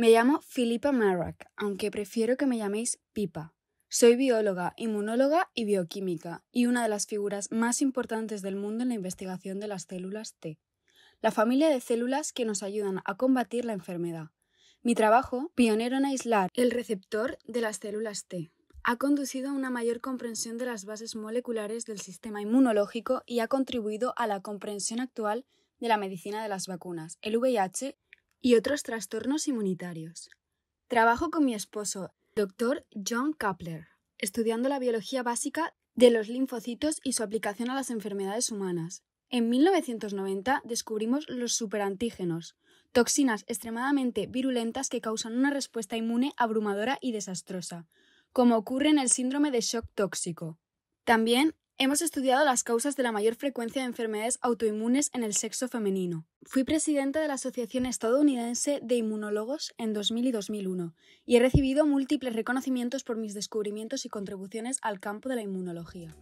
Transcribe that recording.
Me llamo Filipa Marrak, aunque prefiero que me llaméis Pipa. Soy bióloga, inmunóloga y bioquímica, y una de las figuras más importantes del mundo en la investigación de las células T, la familia de células que nos ayudan a combatir la enfermedad. Mi trabajo, pionero en aislar el receptor de las células T, ha conducido a una mayor comprensión de las bases moleculares del sistema inmunológico y ha contribuido a la comprensión actual de la medicina de las vacunas, el VIH y otros trastornos inmunitarios. Trabajo con mi esposo, doctor John Kapler, estudiando la biología básica de los linfocitos y su aplicación a las enfermedades humanas. En 1990 descubrimos los superantígenos, toxinas extremadamente virulentas que causan una respuesta inmune abrumadora y desastrosa, como ocurre en el síndrome de shock tóxico. También Hemos estudiado las causas de la mayor frecuencia de enfermedades autoinmunes en el sexo femenino. Fui presidenta de la Asociación Estadounidense de Inmunólogos en 2000 y 2001 y he recibido múltiples reconocimientos por mis descubrimientos y contribuciones al campo de la inmunología.